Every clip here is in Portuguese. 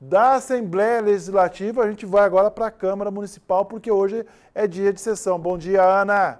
Da Assembleia Legislativa, a gente vai agora para a Câmara Municipal, porque hoje é dia de sessão. Bom dia, Ana!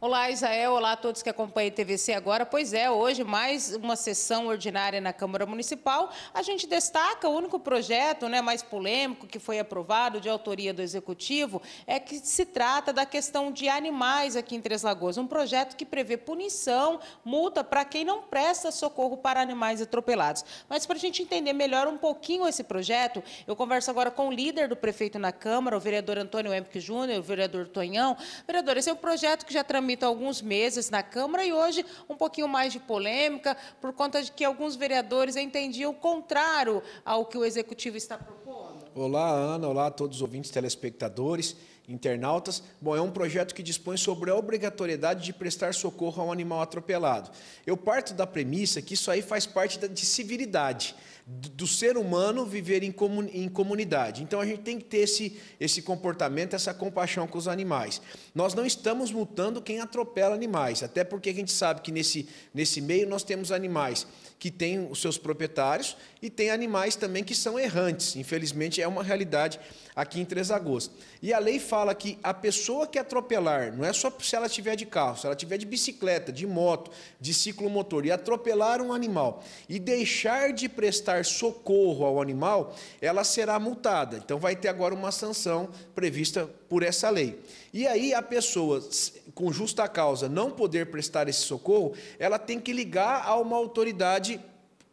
Olá, Isael. Olá a todos que acompanham a TVC agora. Pois é, hoje mais uma sessão ordinária na Câmara Municipal. A gente destaca o único projeto né, mais polêmico que foi aprovado, de autoria do Executivo, é que se trata da questão de animais aqui em Três Lagoas. Um projeto que prevê punição, multa para quem não presta socorro para animais atropelados. Mas para a gente entender melhor um pouquinho esse projeto, eu converso agora com o líder do prefeito na Câmara, o vereador Antônio Empic Júnior, o vereador Tonhão. Vereador, esse é um projeto que já tramitou há alguns meses na Câmara e hoje um pouquinho mais de polêmica por conta de que alguns vereadores entendiam contrário ao que o Executivo está propondo. Olá, Ana. Olá a todos os ouvintes, telespectadores, internautas. Bom, é um projeto que dispõe sobre a obrigatoriedade de prestar socorro a um animal atropelado. Eu parto da premissa que isso aí faz parte de civilidade do ser humano viver em, comun, em comunidade. Então a gente tem que ter esse, esse comportamento, essa compaixão com os animais. Nós não estamos multando quem atropela animais, até porque a gente sabe que nesse, nesse meio nós temos animais que têm os seus proprietários e tem animais também que são errantes. Infelizmente é uma realidade aqui em Três agosto. E a lei fala que a pessoa que atropelar, não é só se ela tiver de carro, se ela tiver de bicicleta, de moto, de ciclomotor e atropelar um animal e deixar de prestar prestar socorro ao animal, ela será multada. Então vai ter agora uma sanção prevista por essa lei. E aí a pessoa, com justa causa, não poder prestar esse socorro, ela tem que ligar a uma autoridade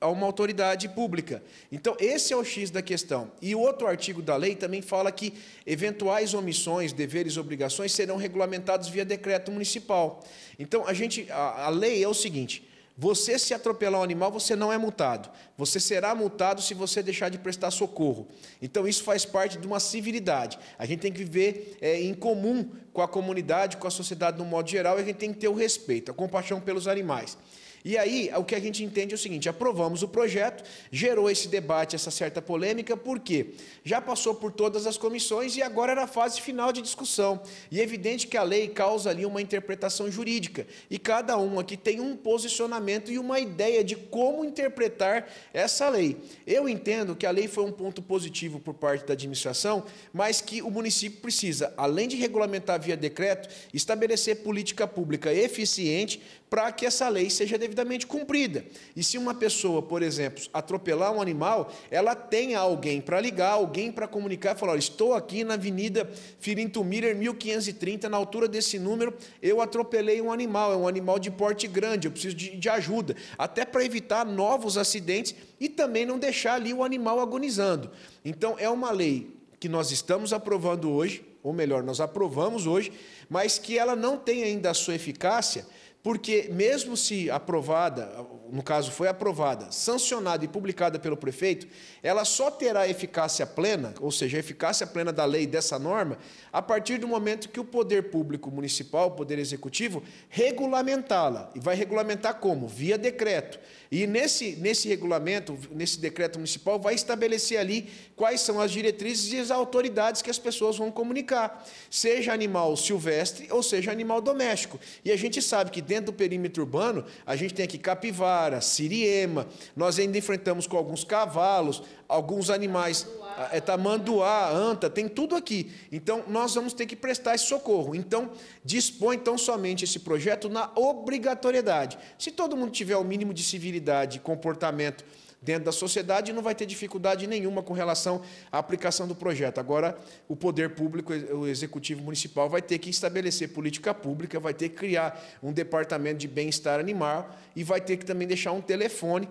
a uma autoridade pública. Então, esse é o X da questão. E o outro artigo da lei também fala que eventuais omissões, deveres, obrigações serão regulamentados via decreto municipal. Então, a gente a, a lei é o seguinte, você se atropelar um animal, você não é multado. Você será multado se você deixar de prestar socorro. Então isso faz parte de uma civilidade. A gente tem que viver é, em comum com a comunidade, com a sociedade no modo geral, e a gente tem que ter o respeito, a compaixão pelos animais. E aí, o que a gente entende é o seguinte: aprovamos o projeto, gerou esse debate, essa certa polêmica, porque já passou por todas as comissões e agora era a fase final de discussão. E é evidente que a lei causa ali uma interpretação jurídica. E cada um aqui tem um posicionamento e uma ideia de como interpretar essa lei. Eu entendo que a lei foi um ponto positivo por parte da administração, mas que o município precisa, além de regulamentar via decreto, estabelecer política pública eficiente para que essa lei seja devidamente devidamente cumprida. E se uma pessoa, por exemplo, atropelar um animal, ela tem alguém para ligar, alguém para comunicar, falar: estou aqui na Avenida Firinto Miller 1530, na altura desse número, eu atropelei um animal, é um animal de porte grande, eu preciso de, de ajuda, até para evitar novos acidentes e também não deixar ali o animal agonizando. Então é uma lei que nós estamos aprovando hoje, ou melhor, nós aprovamos hoje, mas que ela não tem ainda a sua eficácia porque, mesmo se aprovada, no caso foi aprovada, sancionada e publicada pelo prefeito, ela só terá eficácia plena, ou seja, eficácia plena da lei dessa norma, a partir do momento que o poder público municipal, o poder executivo, regulamentá-la. E vai regulamentar como? Via decreto. E nesse, nesse regulamento, nesse decreto municipal, vai estabelecer ali quais são as diretrizes e as autoridades que as pessoas vão comunicar, seja animal silvestre ou seja animal doméstico. E a gente sabe que dentro dentro do perímetro urbano, a gente tem aqui capivara, siriema, nós ainda enfrentamos com alguns cavalos, alguns animais, é, tamanduá, anta, tem tudo aqui. Então, nós vamos ter que prestar esse socorro. Então, dispõe tão somente esse projeto na obrigatoriedade. Se todo mundo tiver o mínimo de civilidade, comportamento, dentro da sociedade e não vai ter dificuldade nenhuma com relação à aplicação do projeto. Agora, o poder público, o executivo municipal, vai ter que estabelecer política pública, vai ter que criar um departamento de bem-estar animal e vai ter que também deixar um telefone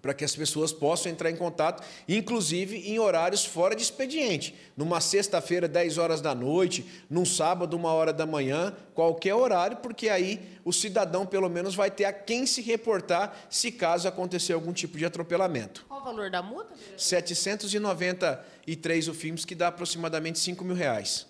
para que as pessoas possam entrar em contato, inclusive em horários fora de expediente. Numa sexta-feira, 10 horas da noite, num sábado, uma hora da manhã, qualquer horário, porque aí o cidadão pelo menos vai ter a quem se reportar se caso acontecer algum tipo de atropelamento. Qual o valor da multa? Diretor? 793 UFIMS, que dá aproximadamente 5 mil reais.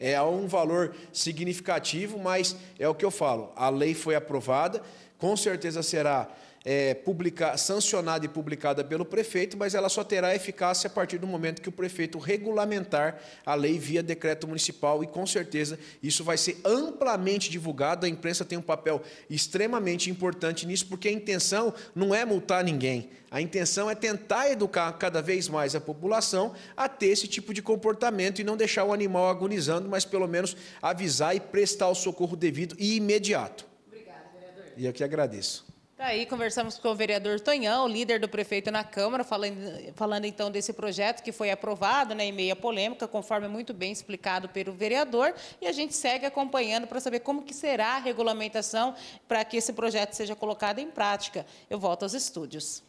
É um valor significativo, mas é o que eu falo. A lei foi aprovada, com certeza será é, publica, sancionada e publicada pelo prefeito, mas ela só terá eficácia a partir do momento que o prefeito regulamentar a lei via decreto municipal e, com certeza, isso vai ser amplamente divulgado. A imprensa tem um papel extremamente importante nisso, porque a intenção não é multar ninguém. A intenção é tentar educar cada vez mais a população a ter esse tipo de comportamento e não deixar o animal agonizando, mas pelo menos avisar e prestar o socorro devido e imediato. Obrigada, vereador. E eu que agradeço. Tá aí conversamos com o vereador Tonhão, líder do prefeito na Câmara, falando, falando então desse projeto que foi aprovado né, em meia polêmica, conforme muito bem explicado pelo vereador, e a gente segue acompanhando para saber como que será a regulamentação para que esse projeto seja colocado em prática. Eu volto aos estúdios.